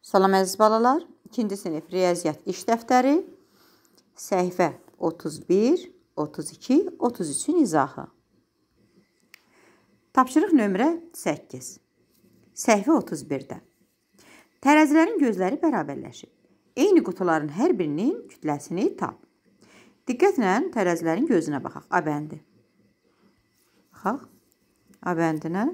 Salam əziz balalar, 2-ci sinif riyaziyyat iş dəftəri, səhifə 31, 32, 33-ün izahı. Tapşırıq nömrə 8. Səhifə 31-də. Tərəzilərin gözləri bərabərləşib. Eyni qutuların hər birinin kütləsini tap. Diqqətlə tərəzilərin gözünə baxaq. A bəndi. Baxaq. A bəndinə.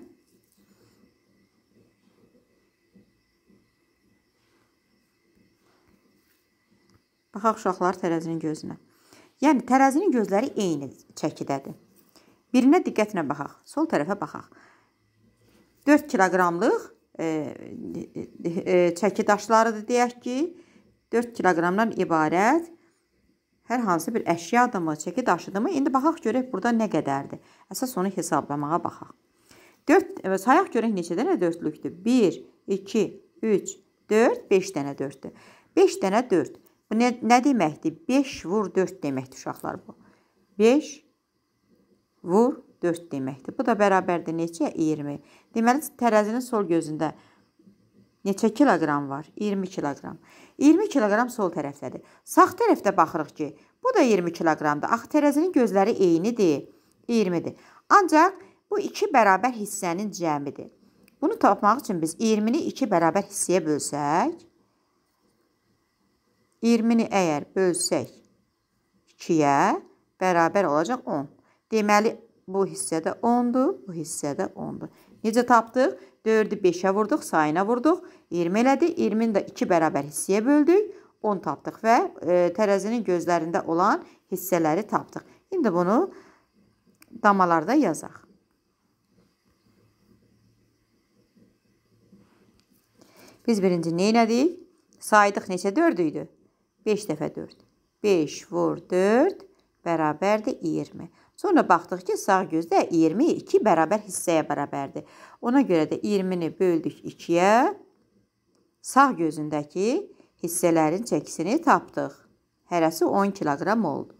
Baxaq uşaqlar tərəzinin gözünə. Yəni tərəzinin gözləri eyni çəkidədir. Birinə diqqətlə baxaq. Sol tərəfə baxaq. 4 kiloqramlıq e, e, çəki daşlarıdır deyək ki, 4 kiloqramdan ibarət hər hansı bir əşyadımı, çəki daşıdımı? İndi baxaq görək burada nə qədərdir. Əsas onu hesablamağa baxaq. 4 e, sayaq görək neçə dənə dördlükdür? 1 2 3 4 5 dənə dörddür. 5 dənə 4. Bu nə, nə deməkdir? 5 vur 4 deməkdir uşaqlar bu. 5 vur 4 deməkdir. Bu da bərabərdir neçə? 20. Deməli tərəzinin sol gözündə neçə kiloqram var? 20 kiloqram. 20 kiloqram sol tərəfdədir. Sağ tərəfdə baxırıq ki, bu da 20 kiloqramdır. Axı tərəzinin gözləri eynidir. 20-dir. Ancaq bu iki bərabər hissənin cəmidir. Bunu tapmaq üçün biz 20-ni iki bərabər hissəyə bölsək, 20-ni əgər bölsək 2-yə bərabər olacaq 10. Deməli, bu hissədə 10-dur, bu hissədə 10-dur. Necə tapdıq? 4-ü 5-ə vurduq, sayına vurduq. 20 elədi. 20-ni də 2 bərabər hissəyə böldük. 10 tapdıq və e, tərəzinin gözlərində olan hissələri tapdıq. İndi bunu damalarda yazaq. Biz birinci neynədik? Saydıq neçə dördüydü? 5 dəfə 4. 5 vur 4 bərabərdir 20. Sonra baxdıq ki, sağ gözdə 20 2 bərabər hissəyə bərabərdir. Ona görə də 20-ni böldük 2-yə. Sağ gözündəki hissələrin çəkisini tapdıq. Hərəsi 10 kiloqram oldu.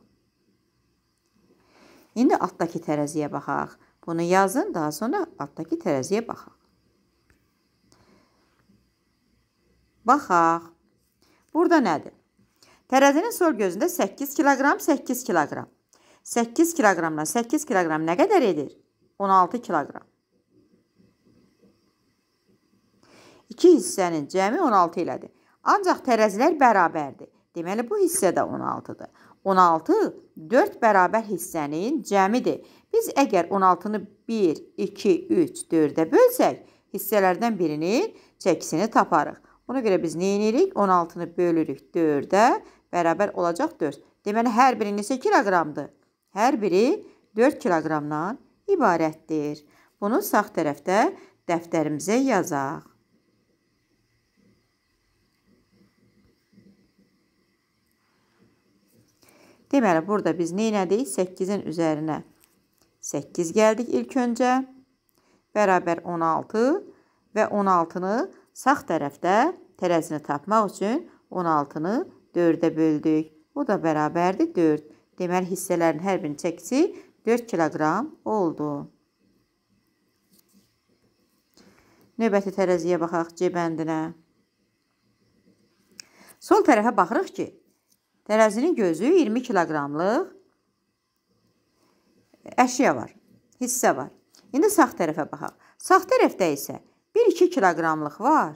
İndi altdakı tərəziyə baxaq. Bunu yazın, daha sonra altdakı tərəziyə baxaq. Baxaq. Burada nədir? Tərəzinin sol gözündə 8 kiloqram, 8 kiloqram. 8 kiloqramdan 8 kiloqram nə qədər edir? 16 kiloqram. 2 hissənin cəmi 16 elədir. Ancaq tərəzilər bərabərdir. Deməli, bu hissə də 16-dır. 16 4 bərabər hissənin cəmidir. Biz əgər 16-nı 1, 2, 3, 4-ə bölsək, hissələrdən birinin çəkisini taparıq. Buna görə biz nə edirik? 16-nı bölürük 4-ə, bərabər olacaq 4. Deməli, hər biri neçə kiloqramdır? Hər biri 4 kiloqramdan ibarətdir. Bunu sağ tərəfdə dəftərimizə yazaq. Deməli, burada biz neynədik? 8-in üzərinə 8 gəldik ilk öncə. Bərabər 16 və 16-nı sağ tərəfdə tərəzini tapmaq üçün 16-nı 4-ə böldük. O da bərabərdir 4. Deməli, hissələrin hər birinin çəkisi 4 kiloqram oldu. Növbəti tərəziyə baxaq C bəndinə. Sol tərəfə baxırıq ki, tərəzinin gözü 20 kiloqramlıq əşya var, hissə var. İndi sağ tərəfə baxaq. Sağ tərəfdə isə 1-2 kiloqramlıq var.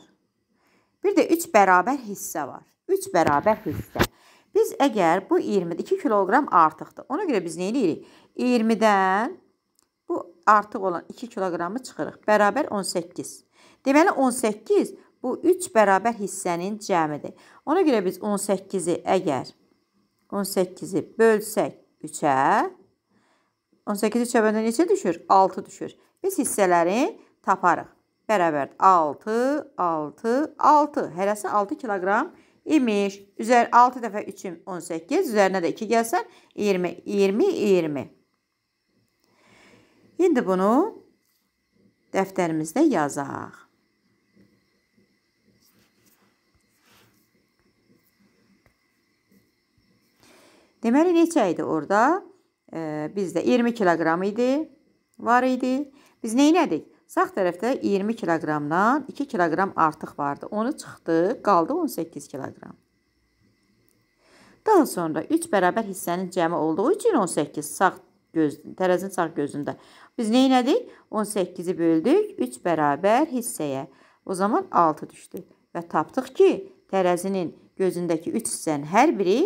Bir də 3 bərabər hissə var. 3 bərabər hissə. Biz əgər bu 22 kiloqram artıqdır. Ona görə biz nə edirik? 20-dən bu artıq olan 2 kiloqramı çıxırıq. Bərabər 18. Deməli 18 bu 3 bərabər hissənin cəmidir. Ona görə biz 18-i əgər 18-i bölsək 3-ə 18-i 3-ə böləndə neçə düşür? 6 düşür. Biz hissələri taparıq. Bərabərdir 6, 6, 6. Hərəsi 6 kiloqram hissədir imiş. Üzər 6 dəfə 3-ün 18, üzərinə də 2 gəlsən 20, 20, 20. İndi bunu dəftərimizdə yazaq. Deməli, neçə idi orada? Bizdə 20 kiloqram idi, var idi. Biz neynədik? Sağ tərəfdə 20 kiloqramdan 2 kiloqram artıq vardı. Onu çıxdı, qaldı 18 kiloqram. Daha sonra 3 bərabər hissənin cəmi olduğu üçün 18 sağ gözün, tərəzin sağ gözündə. Biz nə elədik? 18-i böldük 3 bərabər hissəyə. O zaman 6 düşdü və tapdıq ki, tərəzinin gözündəki 3 hissənin hər biri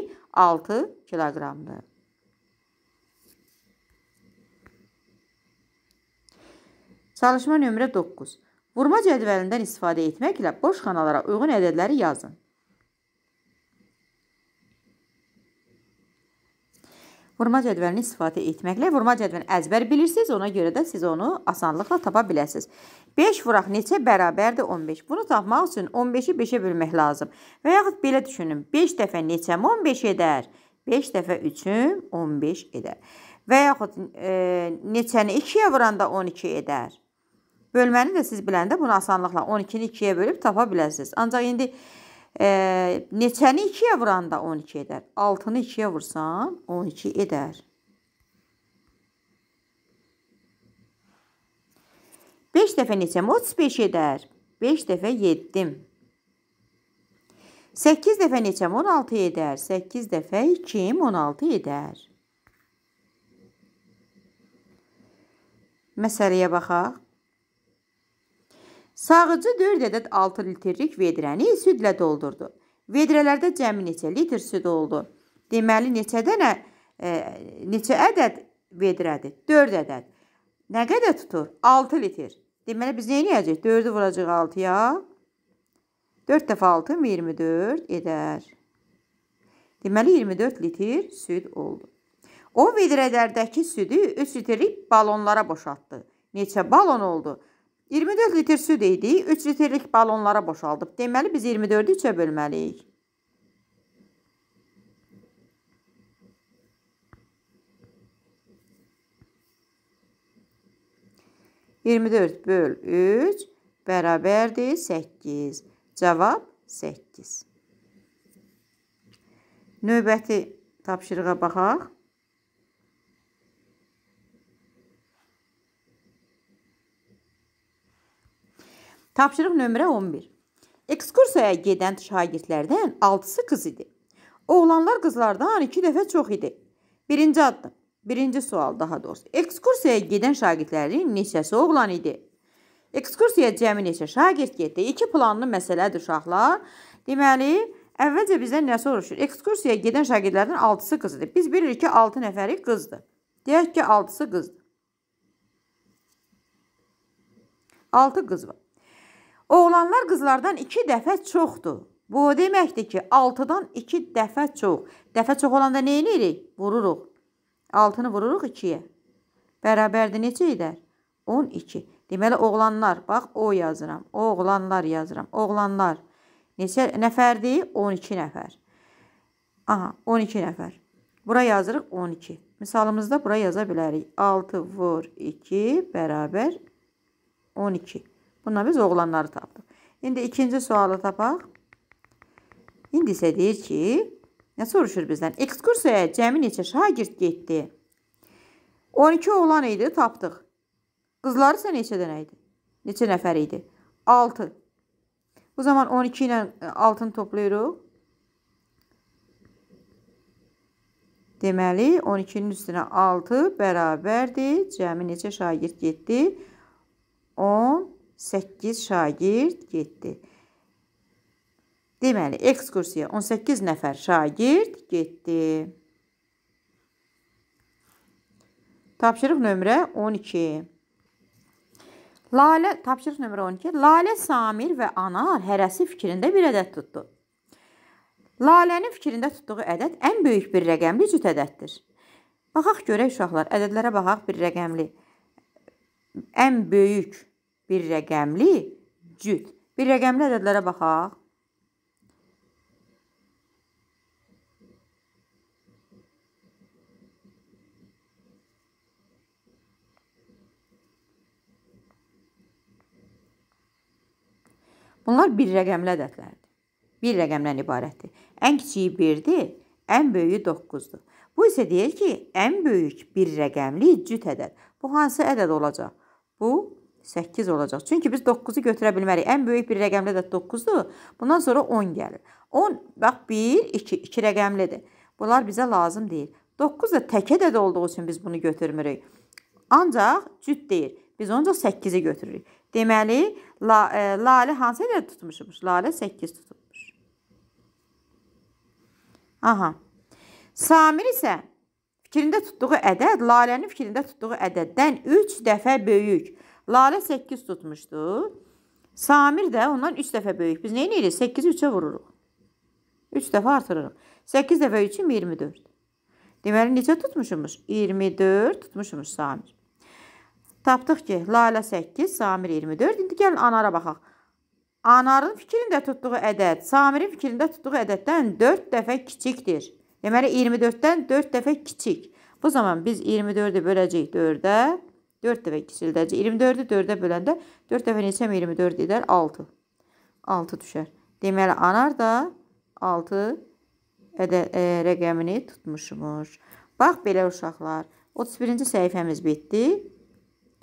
6 kiloqramdır. Çalışma nömrə 9. Vurma cədvəlindən istifadə etməklə boş xanalara uyğun ədədləri yazın. Vurma cədvəlini istifadə etməklə vurma cədvəlini əzbər bilirsiniz, ona görə də siz onu asanlıqla tapa biləsiniz. 5 vuraq neçə bərabərdir 15? Bunu tapmaq üçün 15-i 5-ə bölmək lazım. Və yaxud belə düşünün, 5 dəfə neçəm 15 edər? 5 dəfə 3-üm 15 edər. Və yaxud e, neçəni 2-yə vuranda 12 edər. Bölməni də siz biləndə bunu asanlıqla 12-ni 2-yə bölüb tapa biləsiniz. Ancaq indi e, neçəni 2-yə vuranda 12 edər? 6-nı 2-yə vursan 12 edər. Beş dəfə neçəm? 35 edər. 5 dəfə 7. 8 dəfə neçəm? 16 edər. 8 dəfə 2, 16 edər. Məsələyə baxaq. Sağıcı 4 ədəd 6 litrlik vedrəni südlə doldurdu. Vedrələrdə cəmi neçə litr süd oldu? Deməli neçə dənə e, neçə ədəd vedrədir? 4 ədəd. Nə qədər tutur? 6 litr. Deməli biz nə edəcəyik? 4-ü vuracağıq 6-ya. 4 dəfə 6 24 edər. Deməli 24 litr süd oldu. O vedrələrdəki südü 3 litrlik balonlara boşaltdı. Neçə balon oldu? 24 litr süd idi, 3 litrlik balonlara boşaldıb. Deməli, biz 24-ü 3-ə bölməliyik. Yirmi dörd böl üç bərabərdir səkkiz. Cavab səkkiz. Növbəti tapşırığa baxaq. Tapşırıq nömrə 11. Ekskursiyaya gedən şagirdlərdən 6-sı qız idi. Oğlanlar qızlardan 2 dəfə çox idi. Birinci addım. Birinci sual daha doğrusu. Ekskursiyaya gedən şagirdlərin neçəsi oğlan idi? Ekskursiyaya cəmi neçə şagird getdi? İki planlı məsələdir uşaqlar. Deməli, əvvəlcə bizdən nə soruşur? Ekskursiyaya gedən şagirdlərdən 6-sı qız idi. Biz bilirik ki, 6 nəfəri qızdır. Deyək ki, 6-sı qızdır. 6 qız var. Oğlanlar qızlardan 2 dəfə çoxdur. Bu o deməkdir ki, 6-dan 2 dəfə çox. Dəfə çox olanda nə edirik? Vururuq. 6-nı vururuq 2-yə. Bərabərdir necə edər? 12. Deməli oğlanlar, bax o yazıram. Oğlanlar yazıram. Oğlanlar. Neçə nəfərdir? 12 nəfər. Aha, 12 nəfər. Bura yazırıq 12. Misalımızda bura yaza bilərik. 6 vur 2 bərabər 12. Bundan biz oğlanları tapdıq. İndi ikinci sualı tapaq. İndi isə deyir ki, nə soruşur bizdən? Ekskursiyaya cəmi neçə şagird getdi? 12 oğlan idi, tapdıq. Qızları isə neçə dənə idi? Neçə nəfər idi? 6. Bu zaman 12 ilə 6-nı e, toplayırıq. Deməli, 12-nin üstünə 6 bərabərdir. Cəmi neçə şagird getdi? 10 8 şagird getdi. Deməli, ekskursiya 18 nəfər şagird getdi. Tapşırıq nömrə 12. Lalə, tapşırıq nömrə 12. Lalə, Samir və Anar hərəsi fikrində bir ədəd tutdu. Lalənin fikrində tutduğu ədəd ən böyük bir rəqəmli cüt ədəddir. Baxaq görək uşaqlar, ədədlərə baxaq bir rəqəmli. Ən böyük bir rəqəmli cüt. Bir rəqəmli ədədlərə baxaq. Bunlar bir rəqəmli ədədlərdir. Bir rəqəmdən ibarətdir. Ən kiçiyi 1-dir, ən böyüyü 9-dur. Bu isə deyir ki, ən böyük bir rəqəmli cüt ədəd. Bu hansı ədəd olacaq? Bu 8 olacaq. Çünki biz 9-u götürə bilmərik. Ən böyük bir rəqəmli də 9-dur. Bundan sonra 10 gəlir. 10, bax 1, 2, 2 rəqəmlidir. Bunlar bizə lazım deyil. 9 da təkə də olduğu üçün biz bunu götürmürük. Ancaq cüt deyir. Biz ancaq 8-i götürürük. Deməli, la, e, Lalə hansı ilə tutmuşmuş? Lalə 8 tutulmuş. Aha. Samir isə fikrində tutduğu ədəd Lalənin fikrində tutduğu ədəddən 3 dəfə böyük. Lalə 8 tutmuşdu. Samir də ondan 3 dəfə böyük. Biz nə edirik? 8-i 3-ə vururuq. 3 dəfə artırırıq. 8 dəfə 3-üm 24. Deməli, necə tutmuşumuş? 24 tutmuşumuş Samir. Tapdıq ki, Lalə 8, Samir 24. İndi gəlin anara baxaq. Anarın fikrində tutduğu ədəd, Samirin fikrində tutduğu ədəddən 4 dəfə kiçikdir. Deməli, 24-dən 4 dəfə kiçik. Bu zaman biz 24-ü böləcəyik 4-ə. 4 dəfə kiçildəcək. 24-ü 4-ə böləndə 4 dəfə neçəm 24 edər? 6. 6 düşər. Deməli, anar da 6 ədə, ə, rəqəmini tutmuşmuş. Bax, belə uşaqlar. 31-ci səhifəmiz bitdi.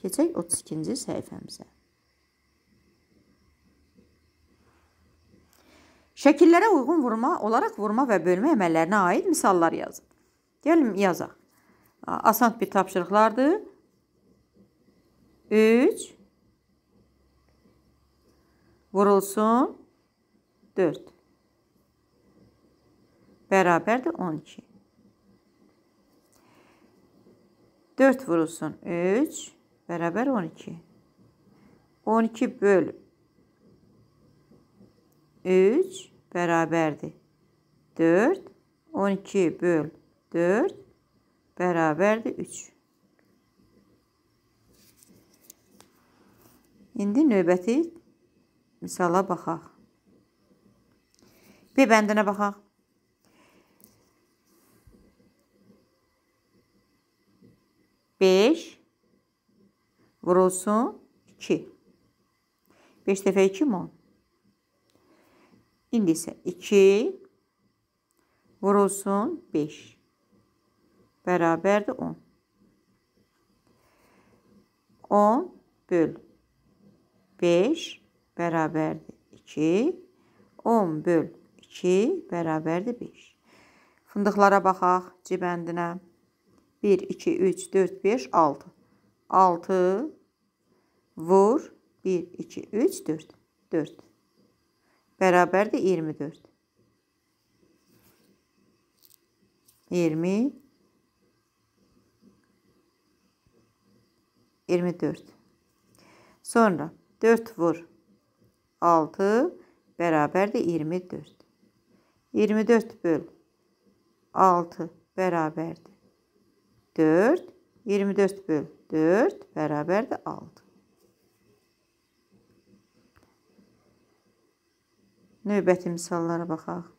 Keçək 32-ci səhifəmizə. Şəkillərə uyğun vurma, olaraq vurma və bölmə əməllərinə aid misallar yazın. Gəlin yazaq. Asan bir tapşırıqlardır. 3 vurulsun 4 beraber de 12 4 vurulsun 3 beraber 12 12 böl 3 beraberdi 4 12 böl 4 beraberdi 3 İndi növbəti misala baxaq. B bəndinə baxaq. Beş vurulsun iki. Beş dəfə iki mi? İndi isə iki vurulsun beş. Bərabərdir on. On böl 5 bərabərdir 2, 10 böl 2 bərabərdir 5. Fındıqlara baxaq cibəndinə. 1, 2, 3, 4, 5, 6. 6 vur 1, 2, 3, 4. 4. Bərabərdir 24. 20 24. Sonra 4 vur. 6 bərabərdir 24. 24 böl 6 bərabərdir 4. 24 böl 4 bərabərdir 6. Növbəti misallara baxaq.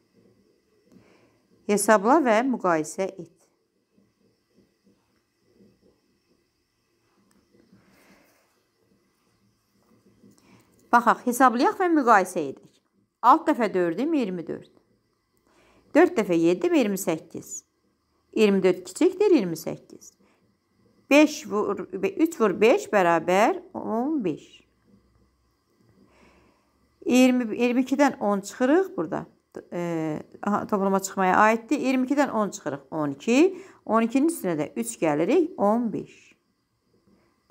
Hesabla və müqayisə et. Baxaq, hesablayaq və müqayisə edək. 6 dəfə 4-üm 24. 4 dəfə 7-im 28. 24 kiçikdir 28. 5 vur 3 vur 5 bərabər 15. 20 22-dən 10 çıxırıq burada. E, aha, toplama çıxmaya aiddir. 22-dən 10 çıxırıq 12. 12-nin üstünə də 3 gəlirik 15.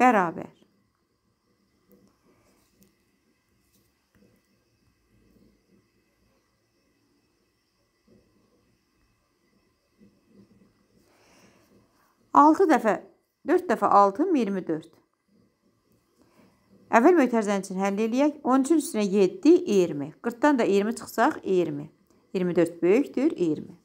Bərabər 6 dəfə 4 dəfə 6 24. Əvvəl mötərizənin üçün həll eləyək. 13-ün üstünə 7 20. 40-dan da 20 çıxsaq 20. 24 böyükdür 20.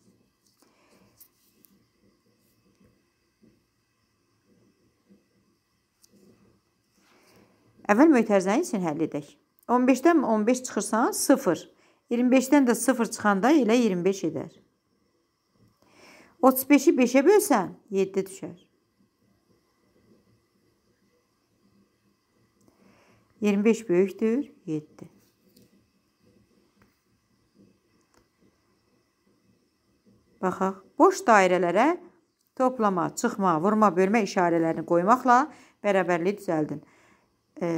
Əvvəl mötərizənin üçün həll edək. 15-dən 15 çıxırsan 0. 25-dən də 0 çıxanda elə 25 edər. 35-i 5-ə bölsən 7 düşər. 25 böyükdür 7. Baxaq, boş dairələrə toplama, çıxma, vurma, bölmə işarələrini qoymaqla bərabərliyi düzəldin. E,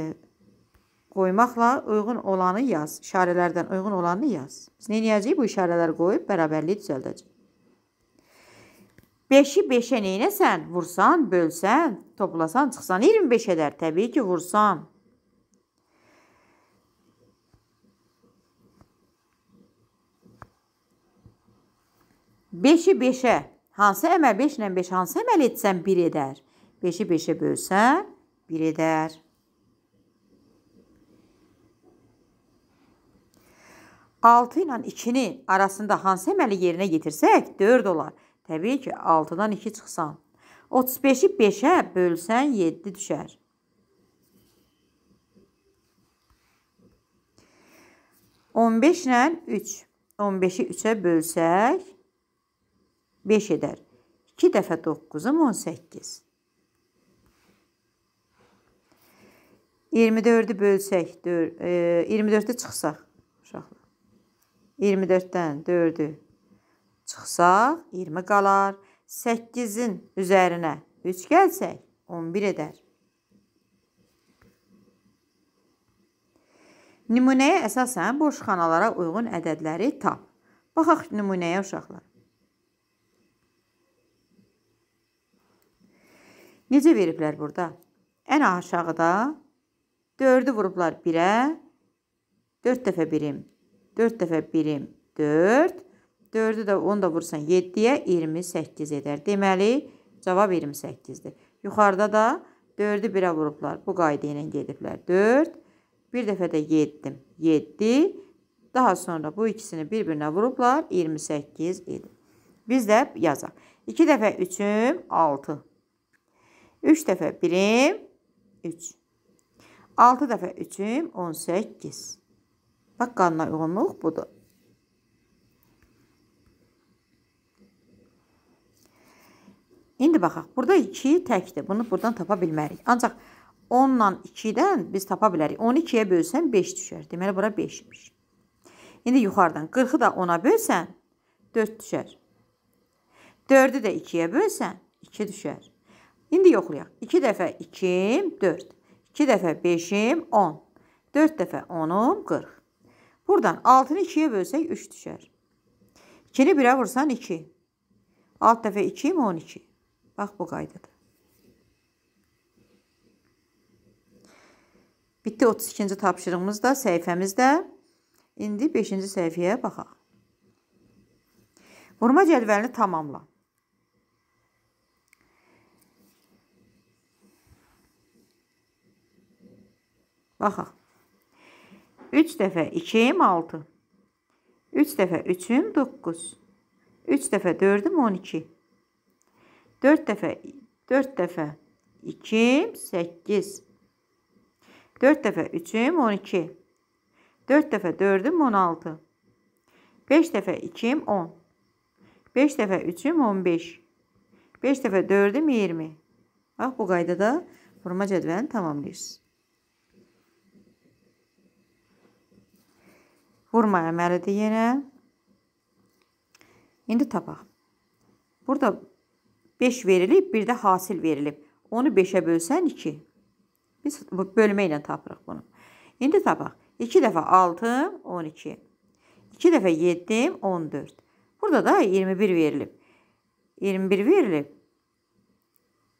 qoymaqla uyğun olanı yaz, işarələrdən uyğun olanı yaz. Biz nə edəcəyik? Bu işarələri qoyub bərabərliyi düzəldəcəyik. 5-i 5-ə neynəsən? Vursan, bölsən, toplasan, çıxsan 25 edər. Təbii ki, vursan. Beşi beşə, hansı əməl 5 ilə 5 hansı əməl etsən 1 edər? 5-i 5-ə bölsən 1 edər. Altı ilə ikini arasında hansı əməli yerinə yetirsək 4 olar. Təbii ki, 6-dan 2 çıxsan. 35-i 5-ə bölsən 7 düşər. On beşlə üç. On beşi üçə bölsək, beş edər. İki dəfə doqquzum, on səkkiz. 24-ü bölsək, 24-ü e, çıxsaq uşaqlar. 24-dən 4-ü Çıxsaq 20 qalar. 8-in üzərinə 3 gəlsək 11 edər. Nümunəyə əsasən boş xanalara uyğun ədədləri tap. Baxaq nümunəyə uşaqlar. Necə veriblər burada? Ən aşağıda 4-ü vurublar 1-ə. 4 dəfə 1-im, 4 dəfə 1-im, 4. 4-ü də 10 da vursan 7-yə 28 edər. Deməli, cavab 28-dir. Yuxarıda da 4-ü 1-ə vurublar. Bu qayda ilə gediblər. 4, bir dəfə də 7, 7. Daha sonra bu ikisini bir-birinə vurublar. 28 edir. Biz də yazaq. 2 dəfə 3-üm 6. 3 dəfə 1-im 3. 6 dəfə 3-üm 18. Bax, qanuna uyğunluq budur. İndi baxaq, burada 2 təkdir. Bunu buradan tapa bilmərik. Ancaq 10 ilə 2-dən biz tapa bilərik. 12-yə bölsən 5 düşər. Deməli, bura 5-miş. İndi yuxarıdan 40-ı da 10-a bölsən 4 düşər. 4-ü də 2-yə bölsən 2 düşər. İndi yoxlayaq. 2 dəfə 2-im 4. 2 dəfə 5-im 10. 4 dəfə 10-um 40. Buradan 6-nı 2-yə bölsək 3 düşər. 2-ni 1-ə vursan 2. 6 dəfə 2-im 12. Bax bu qaydadır. Bitdi 32-ci tapşırığımız da, səhifəmiz də. İndi 5-ci səhifəyə baxaq. Vurma cədvəlini tamamla. Baxaq. 3 dəfə 2-im 6. 3 dəfə 3-üm 9. 3 dəfə 4-üm 12. 4 dəfə 4 dəfə 2 8. 4 dəfə 3-üm 12. 4 dəfə 4-üm 16. 5 dəfə 2-im 10. 5 dəfə 3-üm 15. 5 dəfə 4-üm 20. Bax bu qaydada vurma cədvəlini tamamlayırsınız. Vurma əməlidir yenə. İndi tapaq. Burada 5 verilib, bir də hasil verilib. Onu 5-ə bölsən 2. Biz bölmə ilə tapırıq bunu. İndi tapaq. 2 dəfə 6, 12. 2 dəfə 7, 14. Burada da 21 verilib. 21 verilib.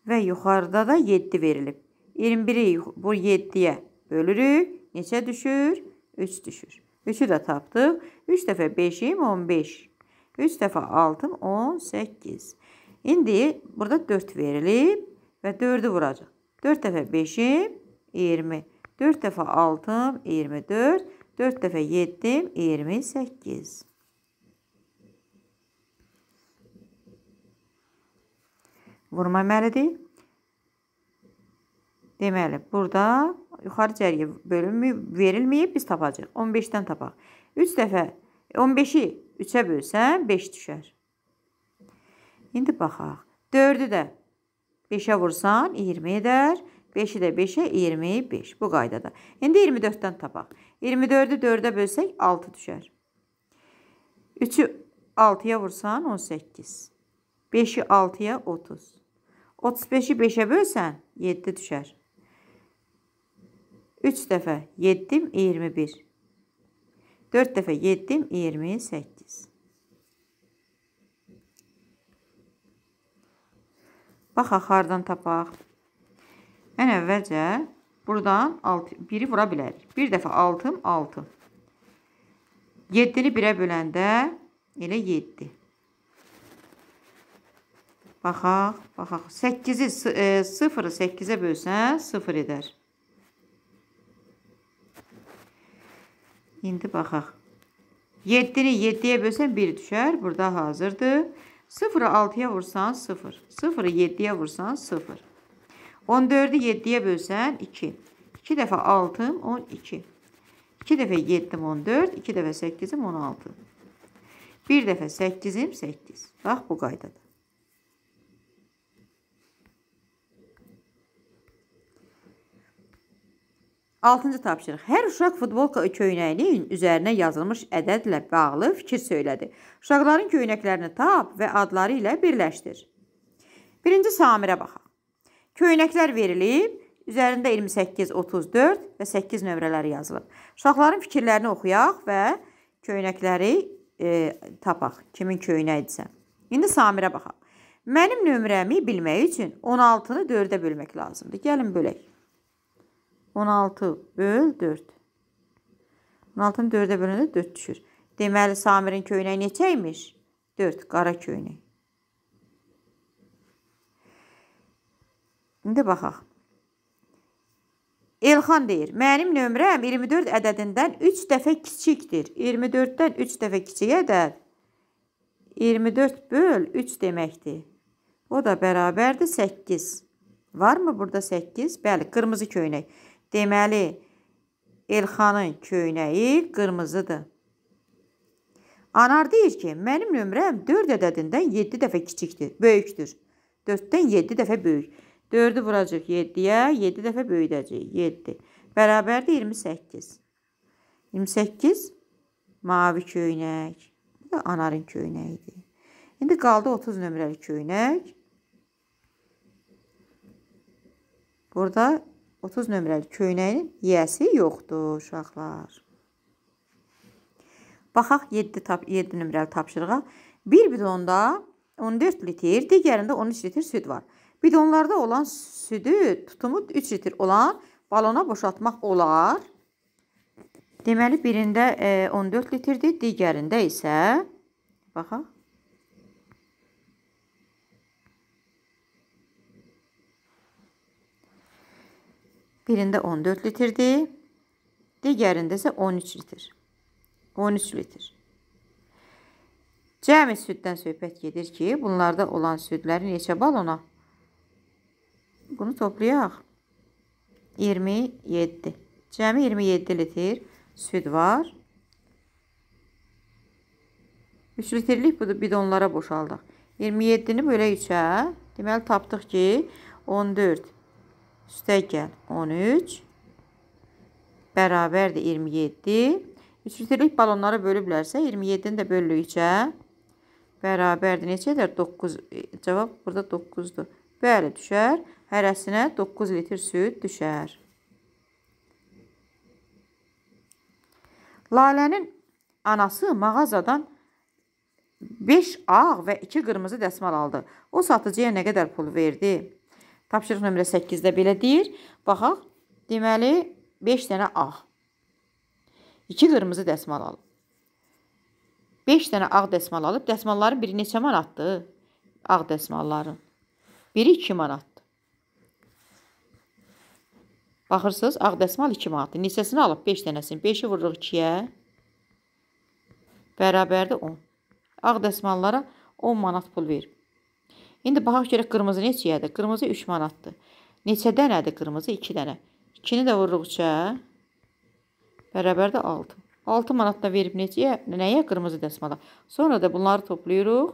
Və yuxarıda da 7 verilib. 21-i bu 7-yə bölürük. Neçə düşür? 3 düşür. 3-ü də tapdıq. 3 dəfə 5-im 15. 3 dəfə 6-ım 18. İndi burada 4 verilib və 4-ü vuracaq. 4 dəfə 5-im 20, 4 dəfə 6-m 24, 4 dəfə 7-m 28. Vurma əməlidir. Deməli, burada yuxarı cəriyə bölünməyib, verilməyib, biz tapacaq. 15-dən tapaq. 3 dəfə 15-i 3-ə bölsəm 5 düşər. İndi baxaq. 4-ü də 5-ə vursan 20 edər. 5-i də 5-ə 25. Bu qaydada. İndi 24-dən tapaq. 24-ü 4-ə bölsək 6 düşər. 3-ü 6-ya vursan 18. 5-i 6-ya 30. 35-i 5-ə bölsən 7 düşər. 3 dəfə 7-im 21. 4 dəfə 7-im 28. Baxaq, hardan tapaq. Mən əvvəlcə buradan 1-i vura bilərik. Bir dəfə 6-ım 6. 7-ni 1-ə böləndə elə 7. Baxaq, baxaq. 8-i 0-ı 8-ə bölsən 0 edər. İndi baxaq. 7-ni 7-yə bölsən 1 düşər. Burada hazırdır. 0-ı 6-ya vursan 0. 0-ı 7-yə vursan 0. 14-ü 7-yə bölsən 2. 2 dəfə 6-ım 12. 2 dəfə 7-im 14, 2 dəfə 8-im 16. 1 dəfə 8-im 8. Bax bu qaydadır. Altıncı tapşırıq. Hər uşaq futbolka köynəyinin üzərinə yazılmış ədədlə bağlı fikir söylədi. Uşaqların köynəklərini tap və adları ilə birləşdir. Birinci Samirə baxaq. Köynəklər verilib, üzərində 28, 34 və 8 nömrələri yazılıb. Uşaqların fikirlərini oxuyaq və köynəkləri e, tapaq, kimin köynəyidirsə. İndi Samirə baxaq. Mənim nömrəmi bilmək üçün 16-nı 4-ə bölmək lazımdır. Gəlin bölək. 16 böl 4. 16-nı 4-ə bölündə 4 düşür. Deməli, Samirin köynəyi neçə imiş? 4, qara köynək. İndi baxaq. Elxan deyir, mənim nömrəm 24 ədədindən 3 dəfə kiçikdir. 24-dən 3 dəfə kiçik ədəd 24 böl 3 deməkdir. O da bərabərdir 8. Varmı burada 8? Bəli, qırmızı köynək. Deməli, Elxanın köynəyi qırmızıdır. Anar deyir ki, mənim nömrəm 4 ədədindən 7 dəfə kiçikdir, böyükdür. 4-dən 7 dəfə böyük. 4-ü vuracaq 7-yə, 7 dəfə böyüdəcək. 7 bərabərdir 28. 28 mavi köynək. Bu da anarın köynəyidir. İndi qaldı 30 nömrəli köynək. Burada 30 nömrəli köynəyinin yiyəsi yoxdur uşaqlar. Baxaq 7 tap 7 nömrəli tapşırığa. Bir bidonda 14 litr, digərində 13 litr süd var. Bidonlarda olan südü tutumu 3 litr olan balona boşaltmaq olar. Deməli birində 14 e, litrdir, digərində isə baxaq Birində 14 litrdir. Digərində isə 13 litr. 13 litr. Cəmi süddən söhbət gedir ki, bunlarda olan südləri neçə balona? Bunu toplayaq. 27. Cəmi 27 litr süd var. 3 litrlik bidonlara boşaldıq. 27-ni bölə 3-ə. Deməli, tapdıq ki, 14 üstəgəl 13 bərabərdir 27. Üçlükdəlik balonları bölüblərsə 27-ni də böldükcə bərabərdir neçədir? 9. E, cavab burada 9-dur. Bəli, düşər. Hərəsinə 9 litr süd düşər. Lalənin anası mağazadan 5 ağ və 2 qırmızı dəsmal aldı. O satıcıya nə qədər pul verdi? Tapşırıq nömrə 8-də belə deyir. Baxaq, deməli 5 dənə ağ, 2 qırmızı dəsmal alıb. 5 dənə ağ dəsmal alıb, dəsmalların biri neçə manatdır? Ağ dəsmalların. Biri 2 manatdır. Baxırsınız, ağ dəsmal 2 manatdır. Neçəsini alıb? 5 dənəsini. 5-i vururuq 2-yə. Bərabərdir 10. Ağ dəsmallara 10 manat pul verib. İndi baxaq görək qırmızı neçəyədir? Qırmızı 3 manatdır. Neçə dənədir qırmızı? 2 dənə. 2-ni də vururuq 3-ə. Bərabər də 6. 6 manat da verib neçəyə? Nəyə? Qırmızı dəsmala. Sonra da bunları toplayırıq.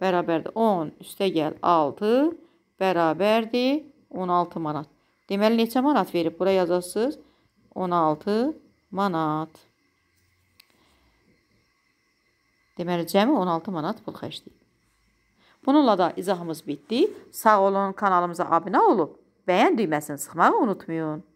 Bərabərdir 10 üstə gəl 6 bərabərdir 16 manat. Deməli neçə manat verib? Bura yazasınız. 16 manat. Deməli cəmi 16 manat pul xərcləyib. Bununla da izahımız bitdi. Sağ olun, kanalımıza abunə olub, bəyən düyməsini sıxmağı unutmayın.